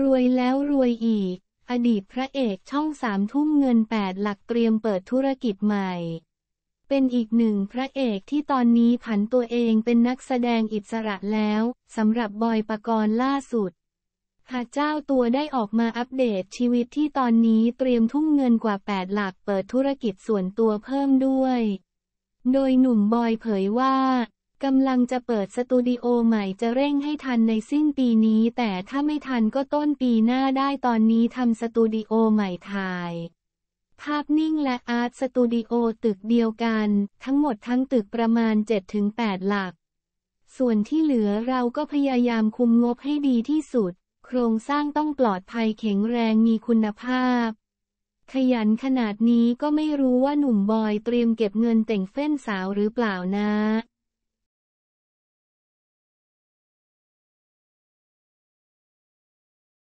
รวยแล้วรวยอีก อดีตพระเอกช่องสามทุ่มเงินแปดหลักเตรียมเปิดธุรกิจใหม่ เป็นอีกหนึ่งพระเอกที่ตอนนี้ผันตัวเองเป็นนักแสดงอิสระแล้วสำหรับบอยปกรณ์ล่าสุดหาเจ้าตัวได้ออกมาอัปเดตชีวิตที่ตอนนี้เตรียมทุ่มเงินกว่า8หลักเปิดธุรกิจส่วนตัวเพิ่มด้วย โดยหนุ่มบอยเผยว่ากำลังจะเปิดสตูดิโอใหม่จะเร่งให้ทันในสิ้นปีนี้ แต่ถ้าไม่ทันก็ต้นปีหน้าได้ตอนนี้ทำสตูดิโอใหม่ถ่าย ภาพนิ่งและอาร์ตสตูดิโอตึกเดียวกัน ทั้งหมดทั้งตึกประมาณ7-8หลัก ส่วนที่เหลือเราก็พยายามคุมงบให้ดีที่สุด โครงสร้างต้องปลอดภัยแข็งแรงมีคุณภาพ ขยันขนาดนี้ก็ไม่รู้ว่าหนุ่มบอยเตรียมเก็บเงินแต่งเฟ้นสาวหรือเปล่านะ